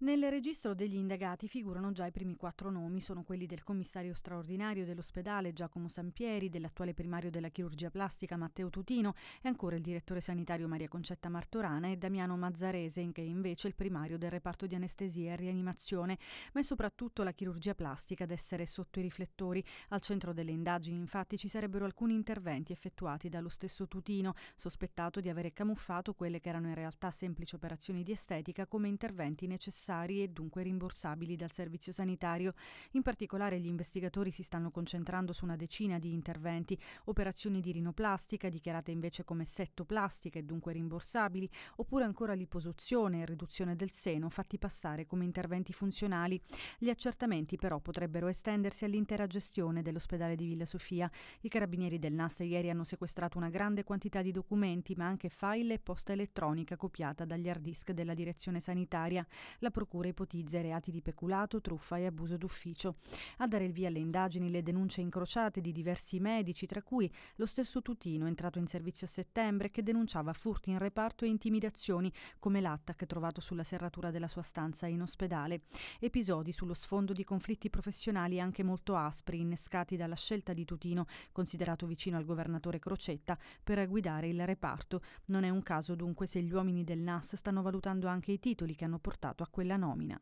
Nel registro degli indagati figurano già i primi quattro nomi, sono quelli del commissario straordinario dell'ospedale Giacomo Sampieri, dell'attuale primario della chirurgia plastica Matteo Tutino e ancora il direttore sanitario Maria Concetta Martorana e Damiano Mazzarese, che è invece il primario del reparto di anestesia e rianimazione, ma è soprattutto la chirurgia plastica ad essere sotto i riflettori. Al centro delle indagini infatti ci sarebbero alcuni interventi effettuati dallo stesso Tutino, sospettato di avere camuffato quelle che erano in realtà semplici operazioni di estetica come interventi necessari necessari e dunque rimborsabili dal servizio sanitario. In particolare gli investigatori si stanno concentrando su una decina di interventi, operazioni di rinoplastica dichiarate invece come settoplastica e dunque rimborsabili, oppure ancora liposuzione e riduzione del seno fatti passare come interventi funzionali. Gli accertamenti però potrebbero estendersi all'intera gestione dell'ospedale di Villa Sofia. I carabinieri del NAS ieri hanno sequestrato una grande quantità di documenti, ma anche file e posta elettronica copiata dagli hard disk della direzione sanitaria. La procura ipotizza i reati di peculato, truffa e abuso d'ufficio. A dare il via alle indagini le denunce incrociate di diversi medici, tra cui lo stesso Tutino, entrato in servizio a settembre, che denunciava furti in reparto e intimidazioni, come l'attacco trovato sulla serratura della sua stanza in ospedale. Episodi sullo sfondo di conflitti professionali anche molto aspri, innescati dalla scelta di Tutino, considerato vicino al governatore Crocetta, per guidare il reparto. Non è un caso dunque se gli uomini del NAS stanno valutando anche i titoli che hanno portato a quella quella nomina.